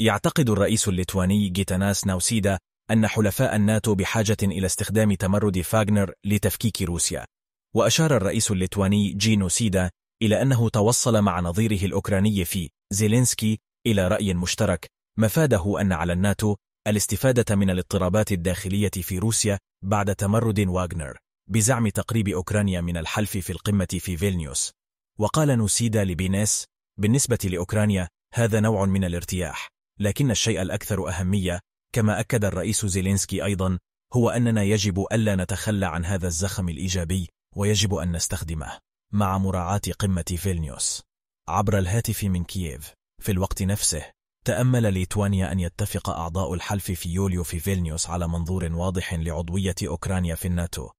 يعتقد الرئيس الليتواني جيتاناس ناوسيدا أن حلفاء الناتو بحاجة إلى استخدام تمرد فاغنر لتفكيك روسيا وأشار الرئيس الليتواني جينو سيدا إلى أنه توصل مع نظيره الأوكراني في زيلينسكي إلى رأي مشترك مفاده أن على الناتو الاستفادة من الاضطرابات الداخلية في روسيا بعد تمرد واغنر بزعم تقريب أوكرانيا من الحلف في القمة في فيلنيوس وقال نوسيدا لبينيس بالنسبة لأوكرانيا هذا نوع من الارتياح لكن الشيء الأكثر أهمية كما أكد الرئيس زيلينسكي أيضا هو أننا يجب ألا نتخلى عن هذا الزخم الإيجابي ويجب أن نستخدمه مع مراعاة قمة فيلنيوس عبر الهاتف من كييف في الوقت نفسه تأمل ليتوانيا أن يتفق أعضاء الحلف في يوليو في فيلنيوس على منظور واضح لعضوية أوكرانيا في الناتو